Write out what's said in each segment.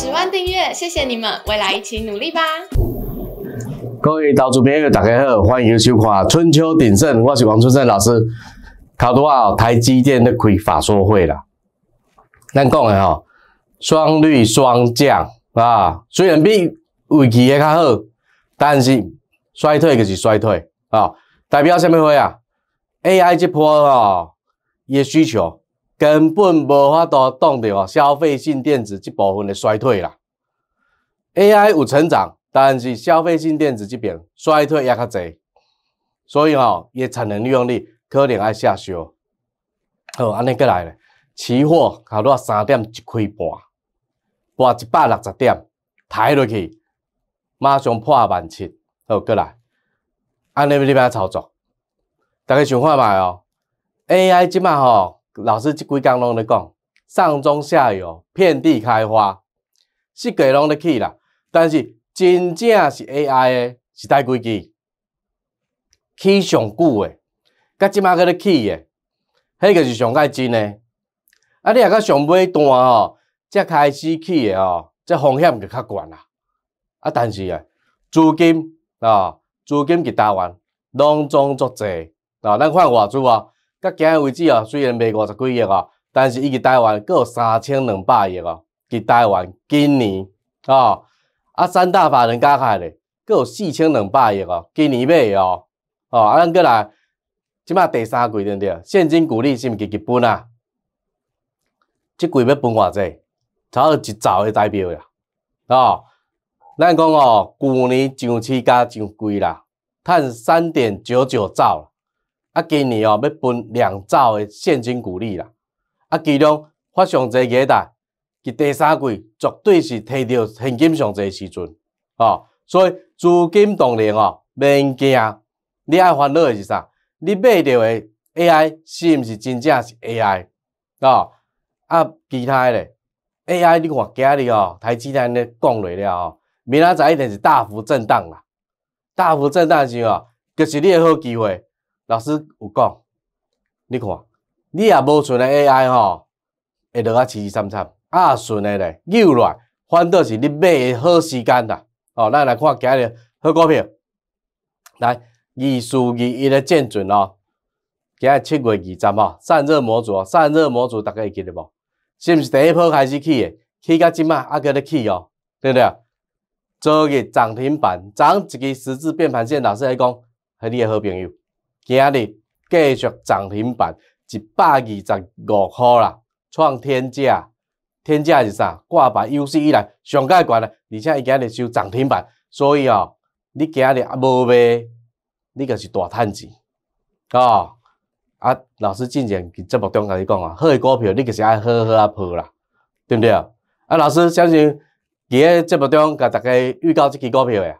十万订阅，谢谢你们，未来一起努力吧！各位导主朋友，大家好，欢迎收看《春秋鼎盛》，我是王春盛老师。考多少？台积电都亏法说会了。咱讲的吼，双绿双降啊，虽然比预期的较好，但是衰退就是衰退啊，代表什么话啊？AI 这波啊，伊需求。根本无法度挡着哦，消费性电子这部分的衰退啦。AI 有成长，但是消费性电子这边衰退也较侪，所以哦，伊产能利用率可能爱下修。好，安尼过来咧，期货考到三点一开盘，盘一百六十点抬落去，马上破万七，好过来，安尼要你边操作？大家想看卖哦，AI 即卖吼。老师，这几讲拢在讲上中下游遍地开花，这个拢在起啦。但是真正是 AI 的，是戴几支起上久诶，甲即马在咧起诶，迄个是上爱真诶。啊，你若甲上尾段哦，才开始起诶哦，这风险就较悬啦。啊，但是诶，资金啊，资金伫打完，拢中足济啊，咱看外资啊。到今日为止哦，虽然卖五十几亿哦，但是伊在台湾阁有三千两百亿哦，在台湾今年哦，啊三大法人加起来阁有四千两百亿哦，今年买哦，哦啊咱过来，即摆第三季对不对？现金股利是毋是基本啊？即季要分偌济？差不多一兆诶，代表呀，哦，咱讲哦，旧年上市加上季啦，趁三点九九兆。啊，今年哦要分两兆的现金鼓励啦。啊，其中发上侪个台，伫第三季绝对是摕到现金上侪时阵。哦，所以资金动能哦，免惊。你爱烦恼的是啥？你买到的 AI 是毋是真正是 AI？哦，啊，其他诶 AI，你看今日哦，台积电咧讲落了哦，明仔早一定是大幅震荡啦。大幅震荡之哦，就是你诶好机会。老师有讲，你看，你也无存的 AI 吼，会落啊凄凄惨惨，啊存的咧，又来，反倒是你买的好时间啦。哦，咱来看今日好股票，来，二四二一的精准哦，今日七月二十号散热模组哦，散热模组大家会记得无？是毋是第一波开始起的？起到即卖啊，佫咧起哦，对不对？昨日涨停板，昨一支十字变盘线，老师来讲，係你诶好朋友。今日继续涨停板一百二十五块啦，创天价！天价是啥？挂牌有史以来上盖悬啦，而且伊今日收涨停板，所以哦，你今日啊无卖，你就是大趁钱，啊！啊，老师进前伫节目中甲你讲啊，好嘅股票你就是爱好好啊抱啦，对不对啊？啊，老师，相信伫咧节目中甲大家预告即支股票诶，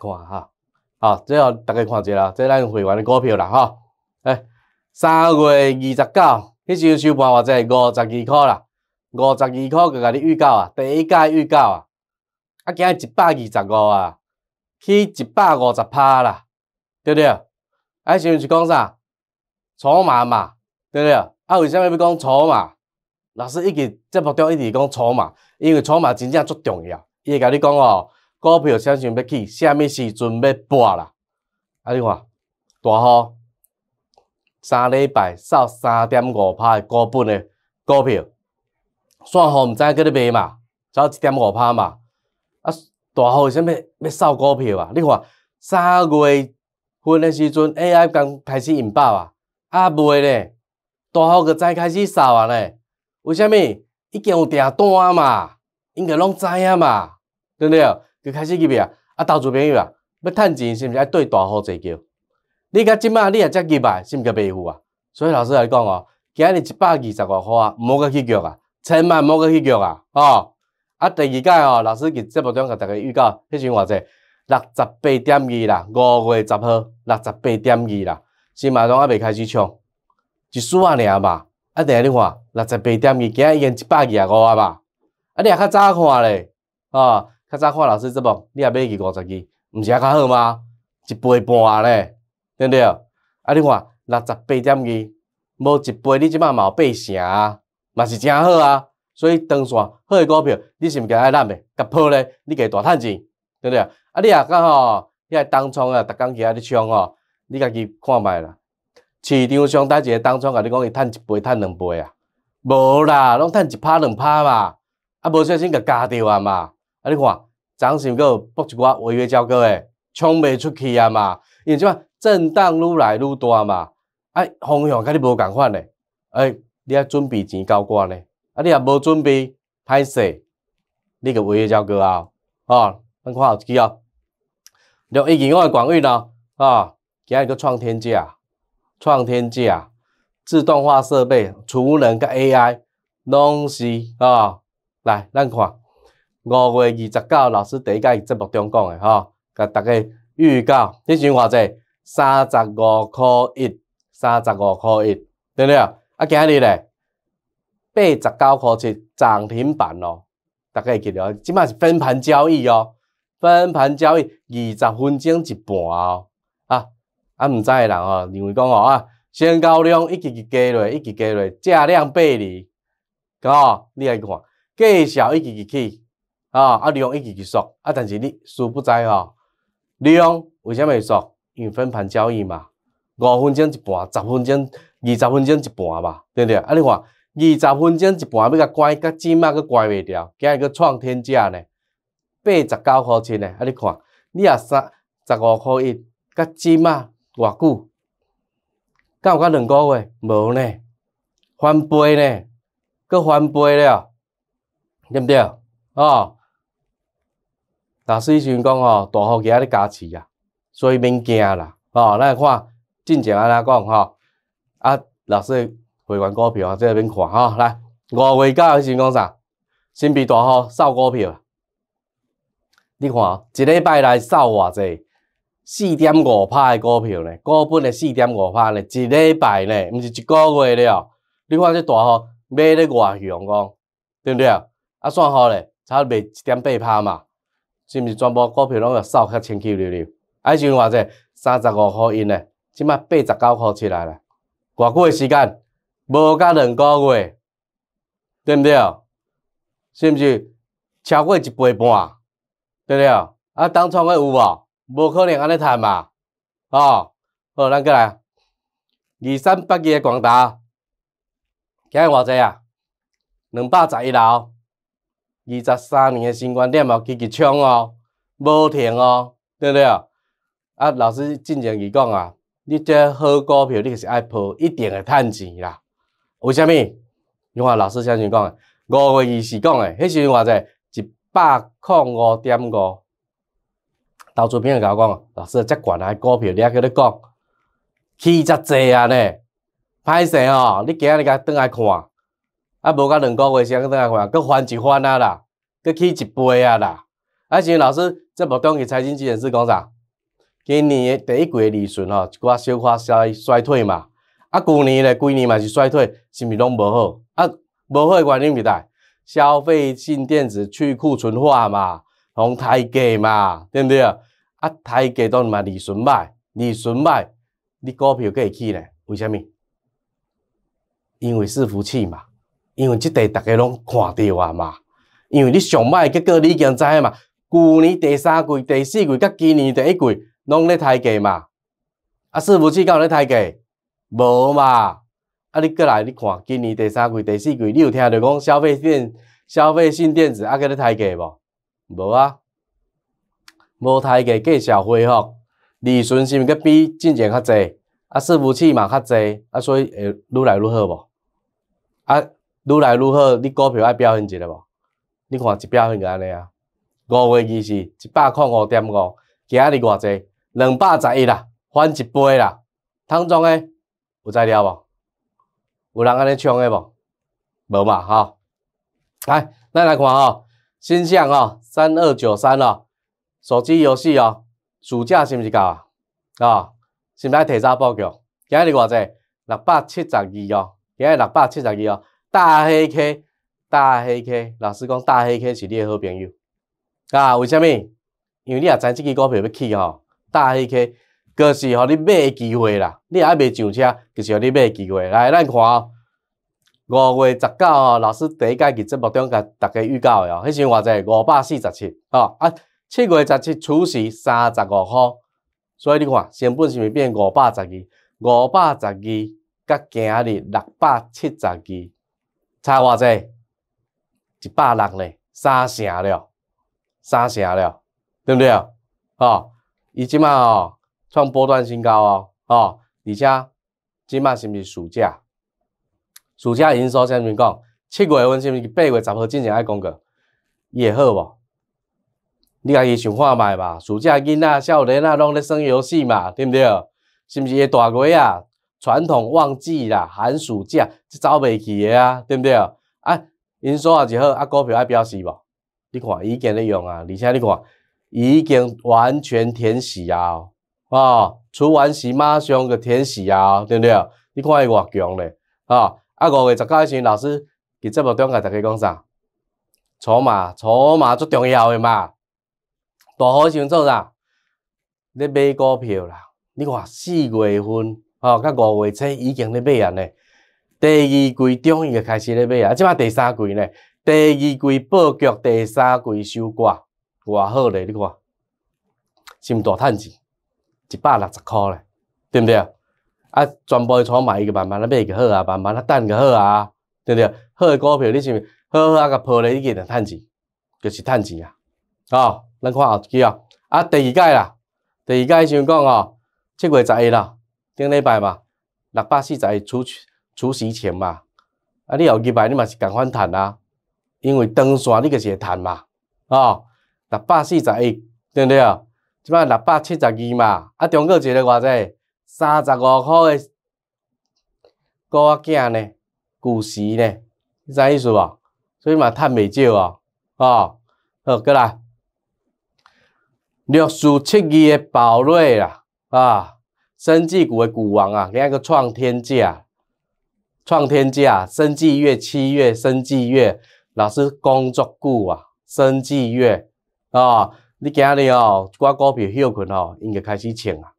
看哈。好，最后大家看一下啦，即咱会员的股票啦，哈，哎，三月二十九，迄时收盘话在五十二块啦，五十二块就甲你预告啊，第一届预告啊，啊，今一百二十五啊，去一百五十趴啦，对不对？啊，是阵是讲啥？筹码嘛，对不对？啊，为什么要讲筹码？老师一直节目中一直讲筹码，因为筹码真正足重要，伊会甲你讲哦。股票啥时阵要起？啥物时阵要跌啦？啊，你看，大号三礼拜扫三点五拍的股本的股票，散户毋知个咧卖嘛？才一点五拍嘛？啊，大号为虾物要扫股票啊？你看，三月份的时阵 AI 刚开始引爆啊，啊，卖咧，大号个再开始扫啊咧。为啥物已经有订单嘛？应该拢知影嘛？对不对？开始入去啊？啊，投资朋友啊，要趁钱是毋是爱对大户坐轿？你甲即卖你也才入来，是毋叫白付啊？所以老师来讲哦，今日一百二十外块啊，毋好佮去叫啊，千万毋好佮去叫啊，吼！啊，第二届哦，老师伫节目中甲逐个预告，迄阵偌济，六十八点二啦，五月十号六十八点二啦，是嘛拢还未开始冲，一数仔尔吧？啊，第二你看，六十八点二，今日已经一百二十五啊吧？啊，你也较早看咧，吼！较早看老师节目，你也买去五十支，毋是也较好吗？一倍半咧，对不对？啊，你看六十八点二，无一倍，你即摆嘛有八成，啊，嘛是真好啊。所以长线好诶股票，你是毋是爱揽诶？甲抱咧，你家大趁钱，对不对？啊，你也讲吼，遐东创啊，逐工起遐咧冲吼，你家己看觅啦。市场上叨一个东创甲你讲伊趁一倍、趁两倍啊？无啦，拢趁一拍两拍嘛，啊，无小心甲夹着啊嘛。你看，暂时个搏一寡违约交割诶，冲未出去啊嘛，因为怎啊，震荡愈来愈大嘛，啊，方向甲你无共款诶、哎，你啊准备钱交割呢，啊，你啊无准备，歹势，你个违约交割啊，吼，咱看好机啊，聊一另诶，领域呢，啊，今日个创天价，创天价，自动化设备、储能、甲 AI，拢是啊，来，咱看。五月二十九，老师第一届节目中讲的哈，甲大家预告，以前偌者三十五块一，三十五块一，对不对？啊，今日咧八十九块七，涨停板咯，大家记得，即卖是分盘交易哦，分盘交易二十分钟一盘哦，啊，啊，毋知的人哦，认为讲哦啊，成交量一级级加落，一级加落，价量背离，哦，你来看，计小一级一级。啊！啊量一直去续，啊，但是你殊不知哦，量为什么会缩？因分盘交易嘛，五分钟一半，十分钟、二十分钟一半吧，对不对？啊，你看，二十分钟一半，要甲关甲芝麻佫关袂掉，今佫创天价呢，八十九块钱呢。啊，你看，你也三十五块一，甲芝麻偌久？有甲两个月无呢？翻倍呢？阁翻倍了，对不对？哦，老师以前讲吼，大号今日咧加持啊，所以免惊啦，吼，咱看正常安怎讲吼，啊，老师会员股票啊，这免看吼。来，五月九是讲啥？新币大号扫股票，你看一礼拜来扫偌济？四点五趴的股票呢，股本的四点五趴呢，一礼拜呢，毋是一个月了，你看这大号买咧偌凶讲，对不对？啊，算好咧，差不袂一点八趴嘛。是毋是全部股票拢要扫较清气、流流？还是话者三十五块银诶，即卖八十九块起来了，偌久诶时间？无加两个月，对毋对？是毋是超过一倍半？对对？啊，当创诶有无？无可能安尼赚嘛？哦，好，咱过来二三八二诶广达，今日偌济啊？两百十一楼。二十三年诶，新观点哦，积极冲哦，无停哦，对不对？啊，老师正前伊讲啊，你即好股票，你是爱抱，一定会趁钱啦。为虾米？我看老师相信讲诶，五月二十讲诶，迄时偌济一百零五点五，到处朋友甲我讲，老师遮悬啊，股票你还叫你讲，起遮济啊呢，歹势哦，你今日甲转来看。啊，无到两个月先等下看，搁翻一翻啊啦，搁起一倍啊啦。啊，陈老师，这目的去财经之前是讲啥？今年诶第一季诶利润吼，一寡小可衰衰退嘛。啊，旧年咧，规年嘛是衰退，是毋是拢无好？啊，无好诶原因是啥？消费性电子去库存化嘛，红抬价嘛，对毋对啊？啊，价给到嘛利润卖，利润卖，你股票搁会起咧？为啥物？因为是福气嘛。因为即块逐个拢看着啊嘛，因为你上歹结果你已经知影嘛。旧年第三季、第四季甲今年第一季拢咧抬价嘛，啊，四服器敢有咧抬价？无嘛，啊，你过来你看今年第三季、第四季，你有听着讲消费电、消费性电子啊，搁咧抬价无？无啊，无抬价，继续恢复。利存是毋佮比之前较侪，啊，伺服器嘛较侪，啊，所以会愈来愈好无？啊。愈来愈好，你股票爱表现一下无？你看一表现就安尼啊，五月二是一百块五点五，今仔日偌济？两百十一啦，翻一倍啦，通总诶，有资料无？有人安尼冲诶无？无嘛吼，来咱来看吼，新象吼，三二九三咯，手机游戏哦，暑假是毋是到？啊，是毋是提早报告？今仔日偌济？六百七十二哦，今仔六百七十二哦。大黑 K，大黑 K，老师讲大黑 K 是你诶好朋友，啊？为虾米？因为你也知即支股票要去吼，大黑 K 个是互你买诶机会啦，你啊，未上车，就是互你买诶机会。来，咱看哦，五月十九号，老师第一届节目中甲大家预告诶哦，迄时偌济五百四十七哦，啊，七月十七初时三十五箍。所以你看成本是毋是变五百十二，五百十二，甲今日六百七十二。差偌济？一百六呢，三成了，三成了，对不对？哦，伊即马哦创波段新高哦，哦，而且即马是毋是暑假？暑假营收毋免讲？七月份是毋是八月十号之前爱讲过？伊会好无？你家己想看卖吧。暑假囡仔、少年啊，拢咧耍游戏嘛，对毋对？是毋是会大热啊？传统旺季啦，寒暑假，是走袂去诶啊，对不对？啊，因说也是好啊，股票爱表示无？你看已经咧用啊，而且你看，已经完全填时啊，哦，除完市马上个填时啊，对不对？你看伊偌强咧哦，啊五月十九号时，老师伫节目中甲大家讲啥？筹码，筹码最重要诶嘛，大时阵做啥？咧买股票啦，你看四月份。哦，到五月七已经咧买啊咧，第二季终于开始咧买啊，即摆第三季咧，第二季布局，第三季收挂，偌好咧，你看，是毋大趁钱，一百六十箍咧，对毋对？啊，全部出卖去，慢慢仔买去好啊，慢慢仔等去好啊，对毋对？好诶股票你是毋是好好啊，甲抱咧，已经定趁钱，就是趁钱啊，哦，咱看后几哦，啊，第二届啦，第二届先讲哦，七月十一啦。顶礼拜嘛，六百四十一出出息前嘛，啊！你后日拜你嘛是共款趁啦，因为长线你就是会趁嘛，哦，六百四十一，对不对即摆六百七十二嘛，啊，中国一个偌济三十五块诶，股仔价呢，股市呢，你知意思无？所以嘛，趁未少哦，哦，好，过来六四七二诶，宝瑞啦，啊！生技股的股王啊，今个创天价，创天价，生技月七月，生技月老师工作股啊，生技月啊，你今日哦，寡股票休困哦，应该开始穿啊，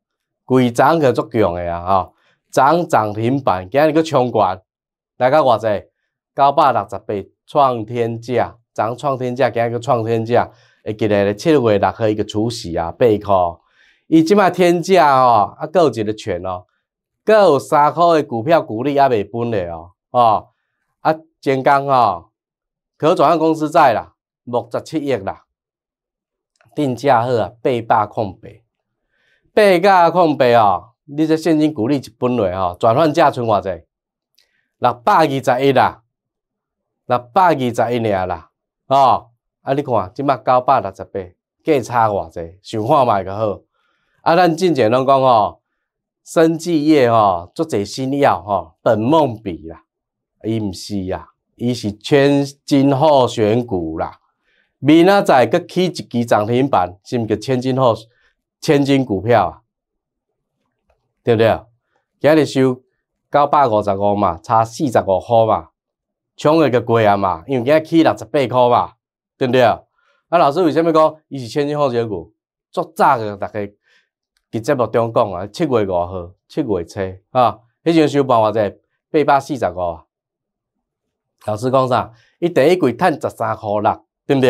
规涨可足强的啊，哦，涨涨停板，今日搁冲关，来到偌济，九百六十八创天价，涨创天价，今日搁创天价，会记得七月六号一个初四啊，八块。伊即摆天价吼，啊，搁有一个权哦，搁有三块的股票股利还未分的哦，哦，啊，前讲吼，可转换公司债啦，六十七亿啦，定价好啊，八百空白，八百空白哦，你这现金股利一分落吼，转换价剩偌济？六百二十一啦，六百二十一尔啦，哦，啊，你看即摆九百六十八，价差偌济？想看卖较好。啊，咱进前拢讲吼，生技业吼做者新药吼，本梦比啦，伊毋是啊，伊是千金后选股啦。明仔载佫起一支涨停板，是毋叫千金后千金股票啊？对不对？今日收九百五十五嘛，差四十五箍嘛，冲个就过啊嘛，因为今日起六十八箍嘛，对不对？啊，老师为虾物讲伊是千金后选股？作早个逐个伫节目中讲啊，七月五号、七月七啊，迄阵收盘偌在八百四十五啊。老师讲啥？伊第一季趁十三箍六，对毋对？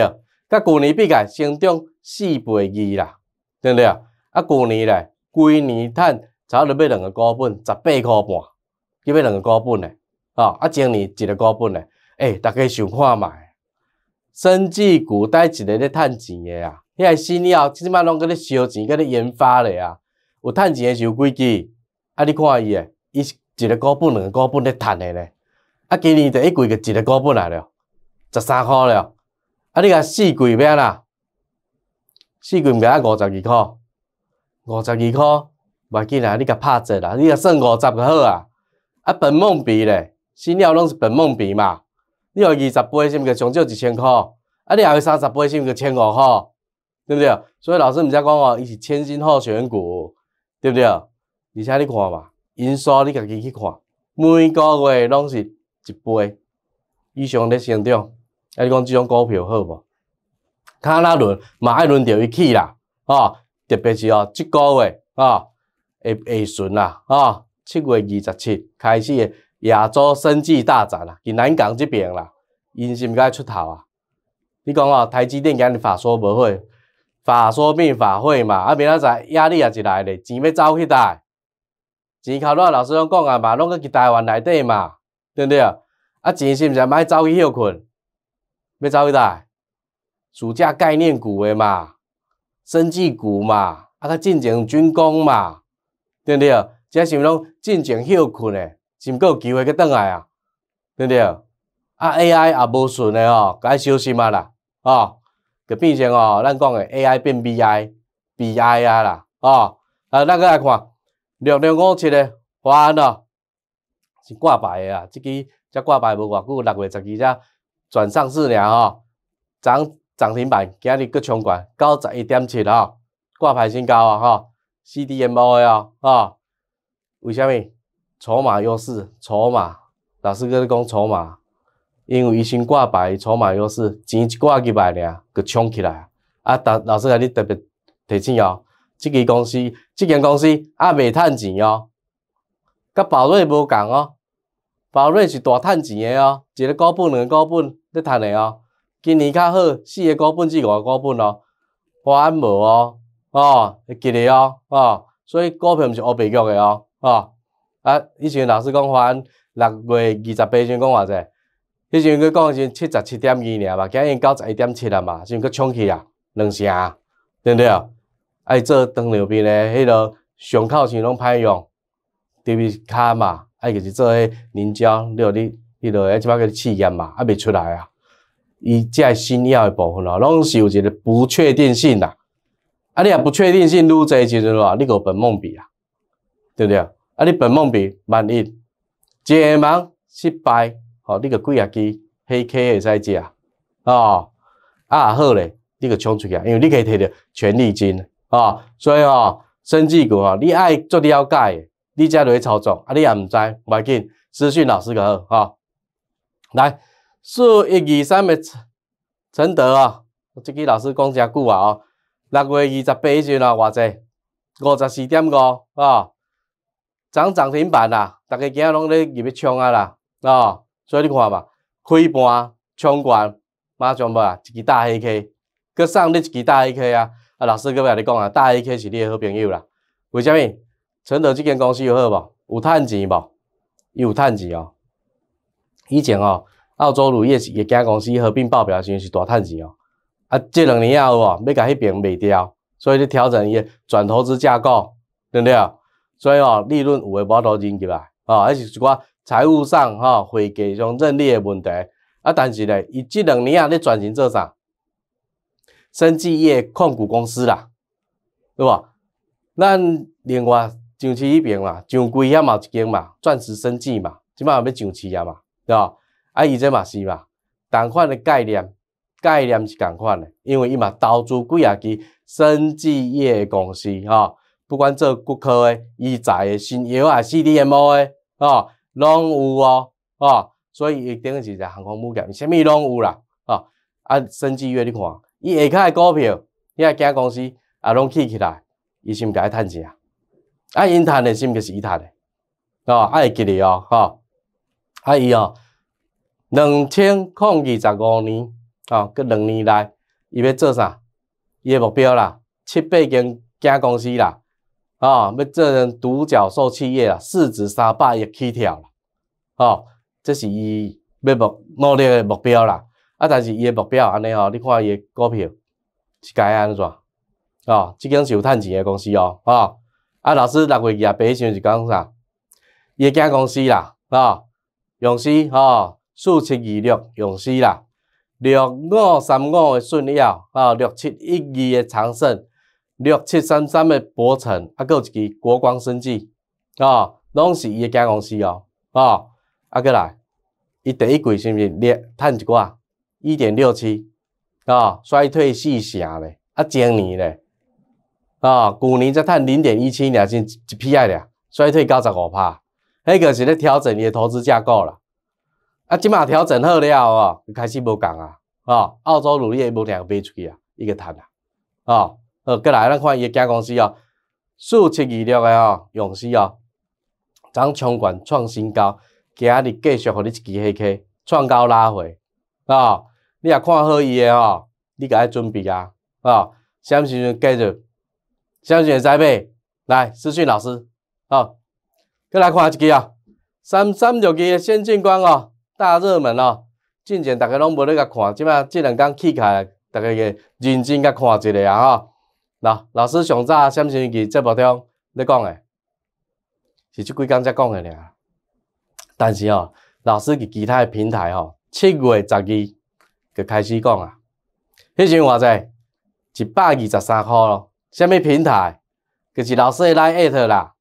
甲旧年比起来，增长四倍二啦，对毋对？啊，旧年咧，全年趁差不多要两个股本，十八箍半，要两个股本咧。啊，啊，今年一个股本嘞，哎，大家想看卖？生技股代一个咧趁钱诶啊，迄个新药即摆拢咧烧钱、咧研发咧啊，有趁钱诶是有几。支？啊，你看伊诶，伊是一个股本两个股本咧趁诶咧。啊，今年第一季就一个股本来了，十三箍了。啊，你甲四季安怎？四季唔加五十二箍，五十二块，要紧啦，你甲拍折啦，你甲算五十就好啊。啊，本梦比咧，新药拢是本梦比嘛。你有二十倍，是至上少一千块；啊，你还有三十倍，是至千五块，对不对？所以老师毋才讲哦，伊是千金好选股，对不对？而且你看嘛，因素你家己去看，每个月拢是一倍以上咧成长。啊，你讲这种股票好不？卡那轮，嘛上轮到一起啦，哦，特别是哦，这个月哦，会会顺啦，哦，七月二十七开始。亚洲生计大展啊，伫南港即边啦，因是毋是出头啊？你讲哦，台积电今日法说无坏，法说变法会嘛？啊，明仔载压力也是来咧，钱要走去倒？钱靠咱老师拢讲啊嘛，拢个伫台湾内底嘛，对毋对？啊，钱是毋是爱走去休困？要走去倒？暑假概念股诶嘛，生计股嘛，啊，较进前军工嘛，对毋对？即是毋是拢进前休困诶？是唔够机会去倒来啊？对不对？啊，AI 也无顺诶哦，该小心啊啦，哦，就变成哦，咱讲诶 AI 变 BI，BI 啊啦，哦，啊咱个来看，六六五七诶，华安哦，是挂牌诶啊，即支才挂牌无偌久，六月十二才转上市尔哦，涨涨停板，今日搁冲悬到十一点七哦，挂牌新高啊吼 c d m o 诶哦，哦，为啥物？筹码优势，筹码老师跟你讲筹码，因为伊先挂牌筹码优势，钱一挂几百尔，佮冲起来。啊，特老师甲你特别提醒哦，即间公司，即间公司啊，袂趁钱哦，甲宝瑞无共哦。宝瑞是大趁钱诶哦，一个股本两个股本咧趁诶哦。今年较好，四个股本至五个股本咯，我安无哦，哦，会记你哦，哦，所以股票毋是乌白玉诶哦，哦。啊！以前老师讲，还六月二十八先讲话者。以前佫讲是七十七点二尔嘛，今已经到十一点七啊嘛，先佫冲起啊，两成，对不对？爱做糖尿病的迄落伤口是拢歹用，特别是骹嘛，爱就是做迄凝胶，六你迄落诶，即包个试验嘛，啊袂出来啊。伊在新药的部分咯，拢是有一个不确定性啦。啊，你啊不确定性愈侪，一起，是无？你有本梦比啊，对不对？啊！你本梦币万一一万失败，吼，你个几啊？支黑 K 会使借啊？啊好咧，你个冲出去，因为你可以摕到权利金吼，所以吼，深市股吼，你爱做了解，你才落去操作。啊，你也毋知，要紧咨询老师个好。哈，来数一二三，诶，陈陈德啊，即支老师讲诚久啊。吼，六月二十八日啊，偌济？五十四点五啊。涨涨停板啦，大家今啊拢咧入去冲啊啦，哦，所以你看嘛，开盘冲关，马上无啊一支大黑 K，佮上你一支大黑 K 啊，啊老师佮要你讲啊，大黑 K 是你的好朋友啦，为虾米？陈德即间公司有好无？有趁钱无？有趁钱哦。以前哦，澳洲乳业是一家公司合并报表时是大趁钱哦，啊，这两年有哦，要甲迄边卖掉，所以咧调整伊嘅转投资架构，对不对？所以哦，利润有诶无多钱，入来，哦，还是一寡财务上哈会计上认列诶问题。啊，但是咧，伊即两年啊咧转型做啥？生技业控股公司啦，对吧？咱另外上市迄边嘛，上贵也嘛一间嘛，钻石生技嘛，即摆要欲上市啊嘛，对吧？啊，伊即嘛是嘛，同款诶概念，概念是同款诶，因为伊嘛投资几啊支生技业公司吼。不管做骨科诶、医材诶、新药啊、CDMO 诶，哦，拢有哦，哦，所以一定是在航空母舰，虾米拢有啦，哦，啊，甚至于你看，伊下骹诶股票，伊个惊公司啊拢起起来，伊是毋是来趁钱啊？啊，因趁诶是毋是伊趁诶？哦，啊会吉利哦，哦，啊伊哦，两千零二十五年，哦，搁两年内，伊要做啥？伊诶目标啦，七百间惊公司啦。啊，要做成独角兽企业啊，市值三百亿起跳啦，吼，这是伊要目努力诶目标啦。啊，但是伊诶目标安尼吼，你看伊诶股票是该安怎？吼，即间是有趁钱诶公司哦，吼。啊，老师六月二啊白先是讲啥？诶家公司啦，吼，公司吼，四七二六公司啦，六五三五诶，顺耀，啊，六七一二诶，长盛。六七三三的博成，啊，有一支国光生技，啊，拢是伊诶家公司哦，啊，啊，过来，伊第一季是毋是咧趁一寡一点六七，啊，衰退四成咧，啊，前年咧，啊，旧年则趁零点一七，两是一 P I 俩，衰退九十五趴，迄个是咧调整伊诶投资架构啦，啊，即马调整好了哦，开始无共啊，啊，澳洲乳业无两个卖出去啊，伊个趁啊，啊。好，过来咱看伊诶家公司哦，四七二六个哦，勇士哦，涨冲冠创新高，今仔日继续互你一支黑 K，创高拉回，啊，你也看好伊个哦，你爱准备啊，啊，啥时阵继加时阵会使买？来私询老师，好，过来看一支啊，三三六二个先进光哦，大热门哦，进前大家拢无咧甲看，即摆即两天起起来，大家个认真甲看一下啊，哦！老老师上早上星伫节目中，咧讲诶？是即几工才讲诶俩。但是哦，老师伫其他诶平台吼，七月十二就开始讲啊。迄阵偌济，一百二十三箍咯。啥物平台？就是老师诶来艾特啦。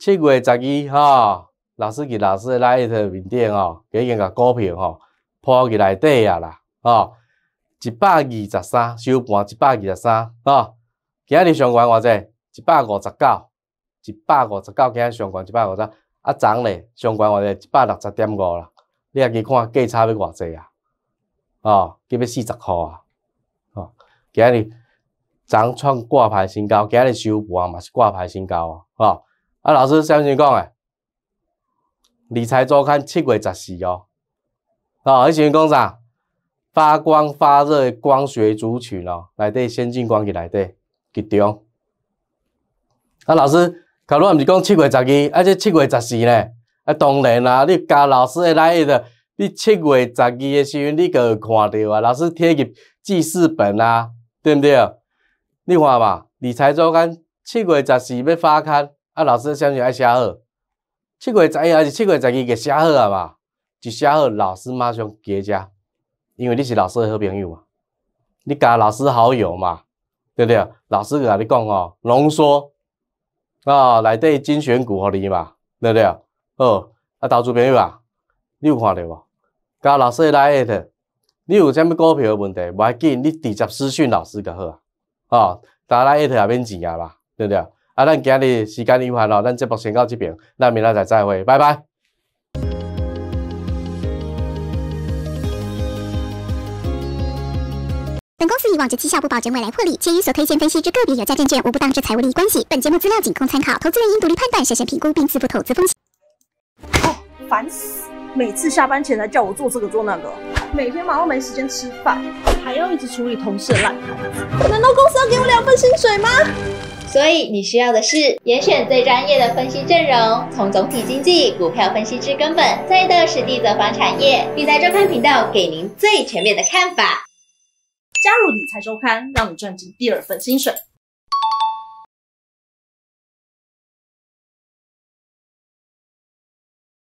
七月十二吼，老师伫老师诶来艾特面顶吼，已经甲股票吼铺去内底啊啦。哦，一百二十三收盘一百二十三哦今日上悬偌济？一百五十九，一百五十九。今日上悬一百五十啊，昨丛嘞上悬偌济？一百六十点五啦。你家去看价差要偌济啊？哦，几要四十块啊？哦，今日昨丛创挂牌新高，今日收盘嘛是挂牌新高啊！哦，啊，老师相信讲诶，理财周刊七月十四哦。啊，一星讲啥？发光发热，光学族群咯，内底先进光器内底。集中啊，老师，甲我毋是讲七月十二，啊，即七月十四呢？啊，当然啦，你加老师个来个，你七月十二的时阵，你有看到啊，老师贴入记事本啊，对不对？你看嘛，理财周刊七月十四要发刊，啊，老师相信爱写好，七月十一还是七月十二给写好啊嘛？一写好，老师马上加账，因为你是老师的好朋友嘛，你加老师好友嘛。对不对？老师甲你讲哦，浓缩啊，内底精选股给你嘛，对不对？哦，啊，投资朋友啊，你有看到无？甲老师来一特，你有啥物股票的问题，无要紧，你直接私讯老师就好啊。哦，大家一特也免钱啊吧，对不对？啊，咱今日时间有限咯，咱节目先到这边，咱明仔载再会，拜拜。本公司以往之绩效不保证未来获利，且与所推荐分析之个别有价证券无不当之财务利益关系。本节目资料仅供参考，投资人应独立判断、审慎评估并自负投资风险。烦死！每次下班前来叫我做这个做那个，每天忙到没时间吃饭，还要一直处理同事的烂摊子。难道公司要给我两份薪水吗？所以你需要的是严选最专业的分析阵容，从总体经济、股票分析之根本，再到实地走访产业，并在周刊频道给您最全面的看法。加入理财周刊，让你赚进第二份薪水。